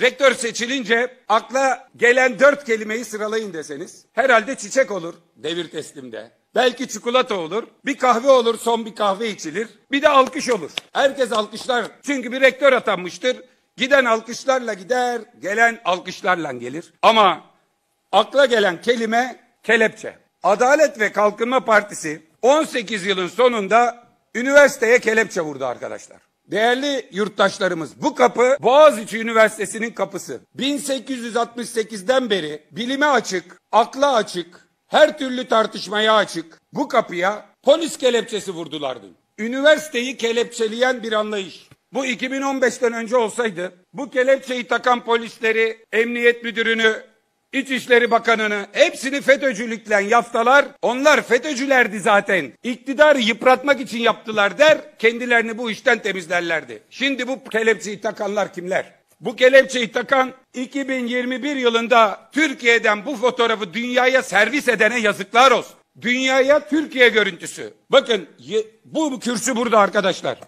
Rektör seçilince akla gelen dört kelimeyi sıralayın deseniz herhalde çiçek olur devir teslimde. Belki çikolata olur, bir kahve olur, son bir kahve içilir, bir de alkış olur. Herkes alkışlar çünkü bir rektör atanmıştır. Giden alkışlarla gider, gelen alkışlarla gelir. Ama akla gelen kelime kelepçe. Adalet ve Kalkınma Partisi 18 yılın sonunda üniversiteye kelepçe vurdu arkadaşlar. Değerli yurttaşlarımız bu kapı Boğaziçi Üniversitesi'nin kapısı. 1868'den beri bilime açık, akla açık, her türlü tartışmaya açık bu kapıya polis kelepçesi vurdulardı. Üniversiteyi kelepçeleyen bir anlayış. Bu 2015'ten önce olsaydı bu kelepçeyi takan polisleri, emniyet müdürünü, İçişleri Bakanı'nı hepsini FETÖ'cülükle yaftalar. Onlar FETÖ'cülerdi zaten. İktidarı yıpratmak için yaptılar der. Kendilerini bu işten temizlerlerdi. Şimdi bu kelepçeyi takanlar kimler? Bu kelepçeyi takan 2021 yılında Türkiye'den bu fotoğrafı dünyaya servis edene yazıklar olsun. Dünyaya Türkiye görüntüsü. Bakın bu kürsü burada arkadaşlar.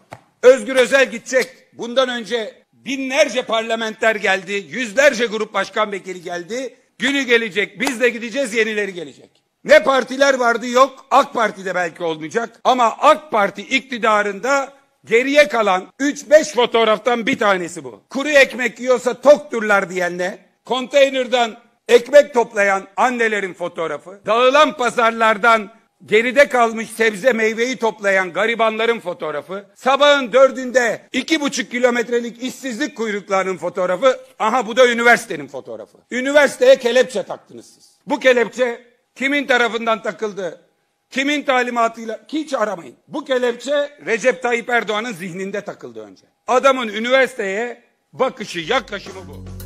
Özgür Özel gidecek. Bundan önce binlerce parlamenter geldi, yüzlerce grup başkan vekili geldi. Günü gelecek biz de gideceğiz yenileri gelecek. Ne partiler vardı yok AK Parti de belki olmayacak ama AK Parti iktidarında geriye kalan 3-5 fotoğraftan bir tanesi bu. Kuru ekmek yiyorsa tokturlar diyenle konteynerden ekmek toplayan annelerin fotoğrafı, dağılan pazarlardan geride kalmış sebze meyveyi toplayan garibanların fotoğrafı, sabahın dördünde iki buçuk kilometrelik işsizlik kuyruklarının fotoğrafı, aha bu da üniversitenin fotoğrafı. Üniversiteye kelepçe taktınız siz. Bu kelepçe kimin tarafından takıldı? Kimin talimatıyla hiç aramayın. Bu kelepçe Recep Tayyip Erdoğan'ın zihninde takıldı önce. Adamın üniversiteye bakışı, yaklaşımı bu.